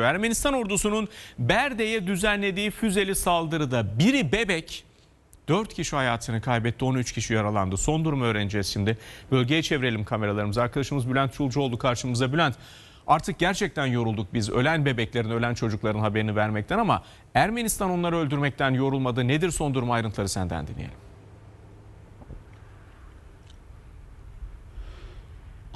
Ermenistan ordusunun Berde'ye düzenlediği füzeli saldırıda biri bebek, 4 kişi hayatını kaybetti, 13 kişi yaralandı. Son durumu öğreneceğiz şimdi. Bölgeye çevirelim kameralarımızı. Arkadaşımız Bülent Çulcuoğlu karşımıza. Bülent, artık gerçekten yorulduk biz ölen bebeklerin, ölen çocukların haberini vermekten ama Ermenistan onları öldürmekten yorulmadı. Nedir son durum ayrıntıları senden dinleyelim.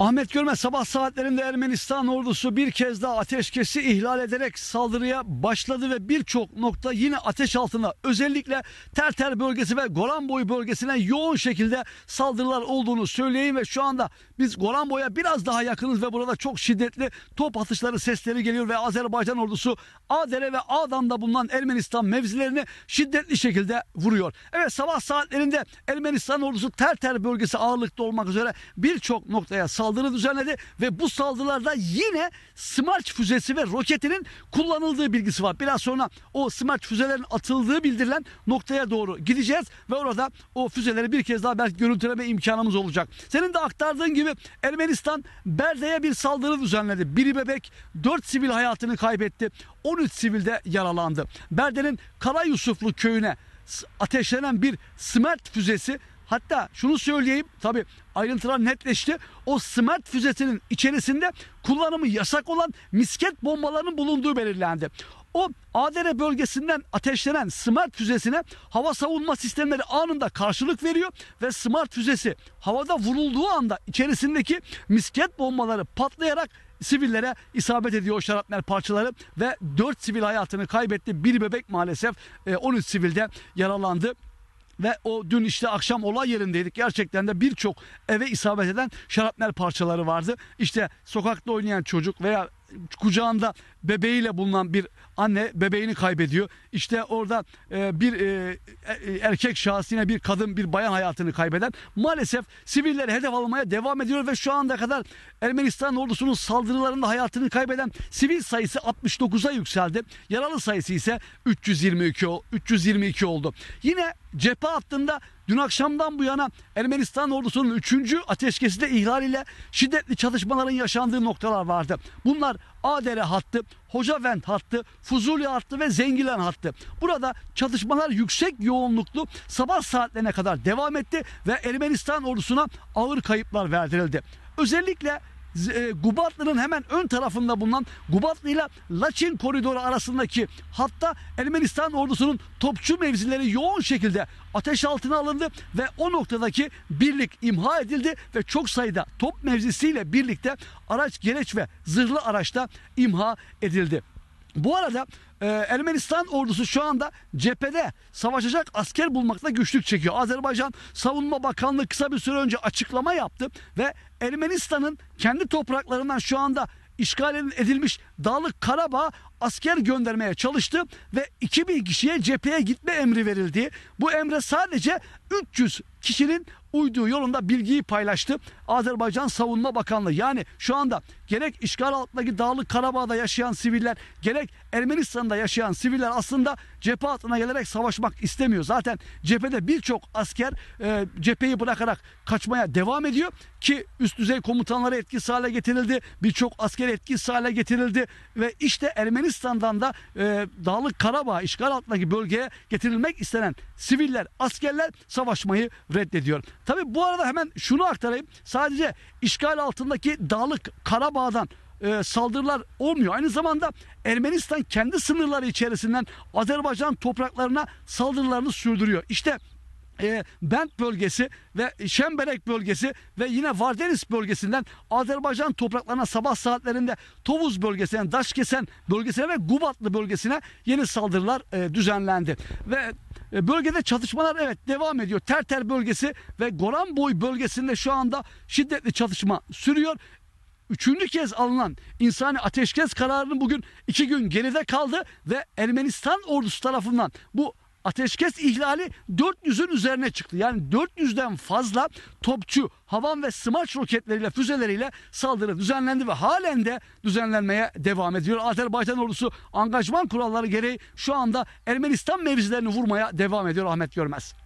Ahmet Görmez sabah saatlerinde Ermenistan ordusu bir kez daha ateşkesi ihlal ederek saldırıya başladı ve birçok nokta yine ateş altında. Özellikle Terter bölgesi ve Goranboy bölgesine yoğun şekilde saldırılar olduğunu söyleyeyim ve şu anda biz Goranboy'a biraz daha yakınız ve burada çok şiddetli top atışları sesleri geliyor ve Azerbaycan ordusu Adere ve Adam'da bulunan Ermenistan mevzilerini şiddetli şekilde vuruyor. Evet sabah saatlerinde Ermenistan ordusu Terter bölgesi ağırlıkta olmak üzere birçok noktaya saldırıyor saldırı düzenledi ve bu saldırılarda yine smart füzesi ve roketinin kullanıldığı bilgisi var. Biraz sonra o smart füzelerin atıldığı bildirilen noktaya doğru gideceğiz ve orada o füzeleri bir kez daha belki görüntüleme imkanımız olacak. Senin de aktardığın gibi Ermenistan Berde'ye bir saldırı düzenledi. Biri bebek 4 sivil hayatını kaybetti. 13 sivilde yaralandı. Berde'nin Kara Yusuflu köyüne ateşlenen bir smart füzesi Hatta şunu söyleyeyim tabi ayrıntılar netleşti. O smart füzesinin içerisinde kullanımı yasak olan misket bombalarının bulunduğu belirlendi. O Adere bölgesinden ateşlenen Smart füzesine hava savunma sistemleri anında karşılık veriyor ve Smart füzesi havada vurulduğu anda içerisindeki misket bombaları patlayarak sivillere isabet ediyor o şarapnel parçaları ve 4 sivil hayatını kaybetti. Bir bebek maalesef 13 e, sivilde yaralandı ve o dün işte akşam olay yerindeydik. Gerçekten de birçok eve isabet eden şarapnel parçaları vardı. İşte sokakta oynayan çocuk veya kucağında bebeğiyle bulunan bir anne bebeğini kaybediyor. İşte orada e, bir e, e, erkek şahsine bir kadın bir bayan hayatını kaybeden maalesef sivilleri hedef almaya devam ediyor ve şu anda kadar Ermenistan ordusunun saldırılarında hayatını kaybeden sivil sayısı 69'a yükseldi. Yaralı sayısı ise 322 322 oldu. Yine cephe hattında Dün akşamdan bu yana Ermenistan ordusunun 3. ateşkesi de ihlaliyle şiddetli çatışmaların yaşandığı noktalar vardı. Bunlar Adere hattı, Hocavent hattı, Fuzuli hattı ve Zengilen hattı. Burada çatışmalar yüksek yoğunluklu sabah saatlerine kadar devam etti ve Ermenistan ordusuna ağır kayıplar verdirildi. Özellikle e, Gubatlı'nın hemen ön tarafında bulunan Gubatlı ile Laçin koridoru arasındaki hatta Ermenistan ordusunun topçu mevzileri yoğun şekilde ateş altına alındı ve o noktadaki birlik imha edildi ve çok sayıda top mevzisiyle birlikte araç gereç ve zırhlı araçta imha edildi. Bu arada e, Ermenistan ordusu şu anda cephede savaşacak asker bulmakta güçlük çekiyor. Azerbaycan Savunma Bakanlığı kısa bir süre önce açıklama yaptı ve Ermenistan'ın kendi topraklarından şu anda işgal edilmiş Dağlık Karabağ asker göndermeye çalıştı ve 2000 kişiye cepheye gitme emri verildi. Bu emre sadece 300 kişinin uyduğu yolunda bilgiyi paylaştı. Azerbaycan Savunma Bakanlığı yani şu anda gerek işgal altındaki Dağlık Karabağ'da yaşayan siviller gerek Ermenistan'da yaşayan siviller aslında cephe altına gelerek savaşmak istemiyor. Zaten cephede birçok asker e, cepheyi bırakarak kaçmaya devam ediyor ki üst düzey komutanları etkisiz hale getirildi. Birçok asker etkisiz hale getirildi ve işte Ermenistan'dan da e, Dağlık Karabağ işgal altındaki bölgeye getirilmek istenen siviller, askerler savaşmayı reddediyor. Tabi bu arada hemen şunu aktarayım. Sadece işgal altındaki Dağlık Karabağ'dan e, saldırılar olmuyor. Aynı zamanda Ermenistan kendi sınırları içerisinden Azerbaycan topraklarına saldırılarını sürdürüyor. İşte bu e, Bent bölgesi ve Şemberek bölgesi ve yine Vardenis bölgesinden Azerbaycan topraklarına sabah saatlerinde Tovuz bölgesine, Daşkesen bölgesine ve Gubatlı bölgesine yeni saldırılar e, düzenlendi. Ve e, bölgede çatışmalar evet devam ediyor. Terter bölgesi ve Goranboy bölgesinde şu anda şiddetli çatışma sürüyor üçüncü kez alınan insani ateşkes kararının bugün iki gün geride kaldı ve Ermenistan ordusu tarafından bu ateşkes ihlali 400'ün üzerine çıktı. Yani 400'den fazla topçu, havan ve smaç roketleriyle, füzeleriyle saldırı düzenlendi ve halen de düzenlenmeye devam ediyor. Azerbaycan ordusu angajman kuralları gereği şu anda Ermenistan mevzilerini vurmaya devam ediyor Ahmet Görmez.